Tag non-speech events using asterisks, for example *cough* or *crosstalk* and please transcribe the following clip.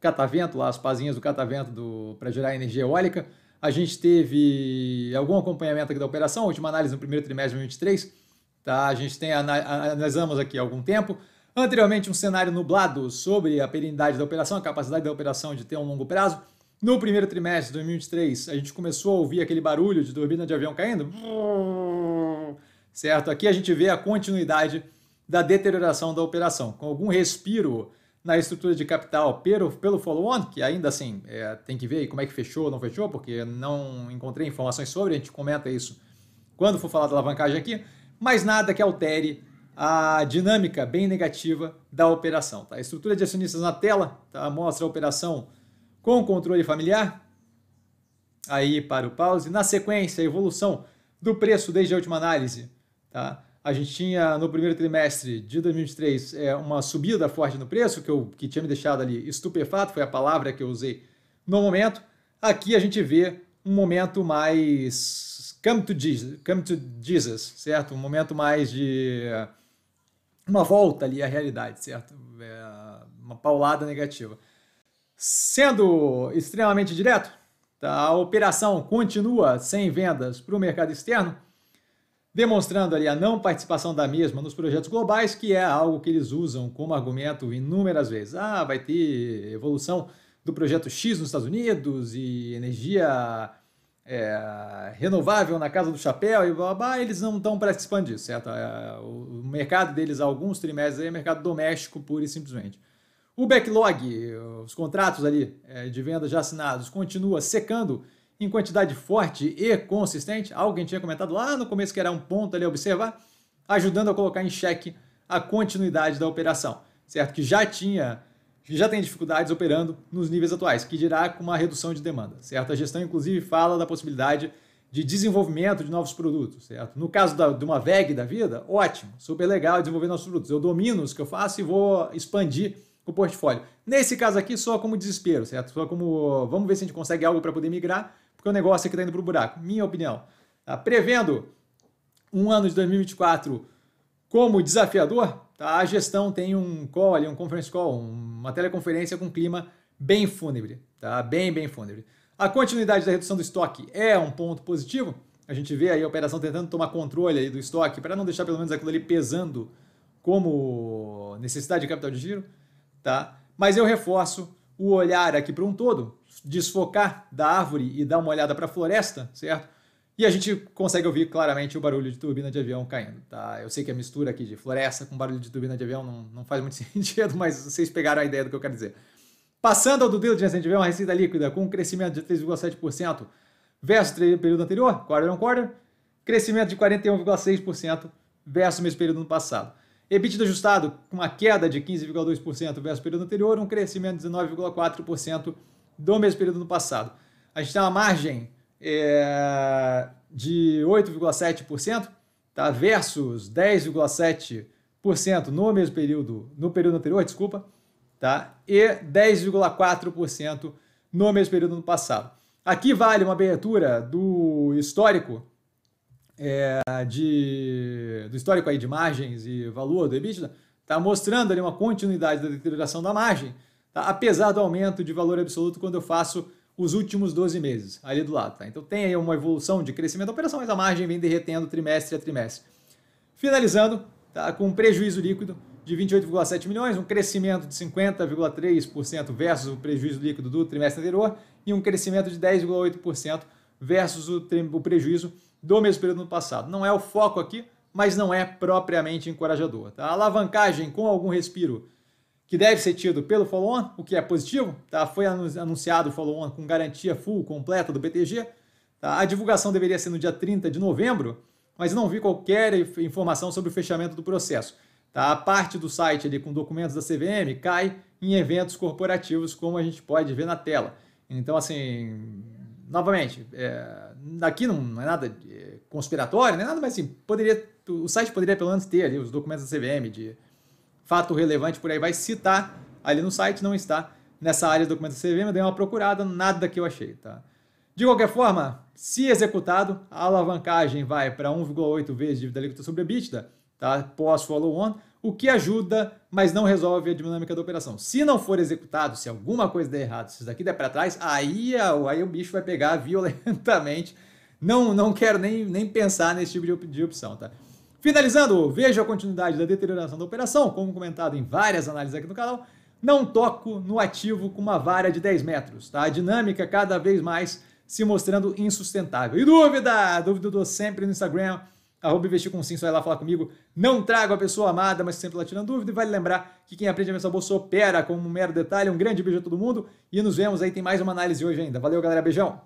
catavento, lá as pazinhas do catavento para gerar energia eólica. A gente teve algum acompanhamento aqui da operação, última análise no primeiro trimestre de 2023. Tá? A gente tem, analisamos aqui há algum tempo. Anteriormente, um cenário nublado sobre a perenidade da operação, a capacidade da operação de ter um longo prazo. No primeiro trimestre de 2023, a gente começou a ouvir aquele barulho de turbina de avião caindo. Certo? Aqui a gente vê a continuidade da deterioração da operação, com algum respiro na estrutura de capital pelo, pelo follow-on, que ainda assim é, tem que ver como é que fechou, não fechou, porque não encontrei informações sobre, a gente comenta isso quando for falar da alavancagem aqui, mas nada que altere a dinâmica bem negativa da operação. Tá? A estrutura de acionistas na tela tá? mostra a operação com controle familiar, aí para o pause. Na sequência, a evolução do preço desde a última análise, tá? a gente tinha no primeiro trimestre de 2023 é, uma subida forte no preço, que, eu, que tinha me deixado ali estupefato, foi a palavra que eu usei no momento. Aqui a gente vê um momento mais come to Jesus, come to Jesus certo? Um momento mais de uma volta ali à realidade, certo? É uma paulada negativa. Sendo extremamente direto, tá? a operação continua sem vendas para o mercado externo demonstrando ali a não participação da mesma nos projetos globais, que é algo que eles usam como argumento inúmeras vezes. Ah, vai ter evolução do projeto X nos Estados Unidos e energia é, renovável na casa do chapéu e blá, blá, eles não estão participando disso, certo? É, o mercado deles há alguns trimestres é mercado doméstico pura e simplesmente. O backlog, os contratos ali é, de venda já assinados, continua secando em quantidade forte e consistente, algo que a gente tinha comentado lá no começo que era um ponto ali a observar, ajudando a colocar em xeque a continuidade da operação, certo? Que já tinha, que já tem dificuldades operando nos níveis atuais, que dirá com uma redução de demanda, certo? A gestão inclusive fala da possibilidade de desenvolvimento de novos produtos, certo? No caso da, de uma VEG da vida, ótimo, super legal desenvolver novos produtos. Eu domino os que eu faço e vou expandir o portfólio. Nesse caso aqui, só como desespero, certo? Só como vamos ver se a gente consegue algo para poder migrar porque o negócio aqui é está indo para o buraco, minha opinião. Tá? Prevendo um ano de 2024 como desafiador, tá? a gestão tem um call, ali, um conference call, uma teleconferência com clima bem fúnebre, tá? bem, bem fúnebre. A continuidade da redução do estoque é um ponto positivo, a gente vê aí a operação tentando tomar controle do estoque para não deixar pelo menos aquilo ali pesando como necessidade de capital de giro, tá? Mas eu reforço o olhar aqui para um todo, desfocar da árvore e dar uma olhada para a floresta, certo? E a gente consegue ouvir claramente o barulho de turbina de avião caindo, tá? Eu sei que a mistura aqui de floresta com barulho de turbina de avião não, não faz muito *laughs* sentido, mas vocês pegaram a ideia do que eu quero dizer. Passando ao do diligence, a gente vê uma receita líquida com um crescimento de 3,7% versus o período anterior, quarter on quarter, crescimento de 41,6% versus o mesmo período no passado. EBITDA ajustado com uma queda de 15,2% versus o período anterior, um crescimento de 19,4% do mesmo período do passado. A gente tem uma margem é, de 8,7%, tá? versus 10,7% no mesmo período, no período anterior, desculpa, tá? e 10,4% no mesmo período do passado. Aqui vale uma abertura do histórico é, de, do histórico aí de margens e valor do EBITDA, está mostrando ali uma continuidade da deterioração da margem, tá? apesar do aumento de valor absoluto quando eu faço os últimos 12 meses, ali do lado. Tá? Então tem aí uma evolução de crescimento da operação, mas a margem vem derretendo trimestre a trimestre. Finalizando, tá? com um prejuízo líquido de 28,7 milhões, um crescimento de 50,3% versus o prejuízo líquido do trimestre anterior e um crescimento de 10,8% versus o, o prejuízo do mesmo período do ano passado. Não é o foco aqui, mas não é propriamente encorajador. Tá? A alavancagem com algum respiro que deve ser tido pelo follow-on, o que é positivo, tá? foi anunciado o follow-on com garantia full completa do BTG. Tá? A divulgação deveria ser no dia 30 de novembro, mas não vi qualquer informação sobre o fechamento do processo. Tá? A parte do site ali com documentos da CVM cai em eventos corporativos, como a gente pode ver na tela. Então, assim, novamente, é, aqui não é nada é, conspiratório, não é nada, mas assim, poderia, o site poderia pelo menos ter ali os documentos da CVM de fato relevante por aí, vai citar ali no site, não está nessa área de documentos da CVM, eu dei uma procurada, nada que eu achei, tá? De qualquer forma, se executado, a alavancagem vai para 1,8 vezes dívida líquida sobre a EBITDA, tá? pós follow-on, o que ajuda, mas não resolve a dinâmica da operação. Se não for executado, se alguma coisa der errado, se isso daqui der para trás, aí, é aí o bicho vai pegar *laughs* violentamente. Não, não quero nem, nem pensar nesse tipo de, de opção, tá? Finalizando, vejo a continuidade da deterioração da operação, como comentado em várias análises aqui no canal. Não toco no ativo com uma vara de 10 metros, tá? A dinâmica cada vez mais se mostrando insustentável. E dúvida? Dúvida do sempre no Instagram arroba investir com sim, vai lá falar comigo. Não trago a pessoa amada, mas sempre lá tirando dúvida. E vale lembrar que quem aprende a pensar bolsa opera como um mero detalhe. Um grande beijo a todo mundo e nos vemos aí. Tem mais uma análise hoje ainda. Valeu, galera. Beijão.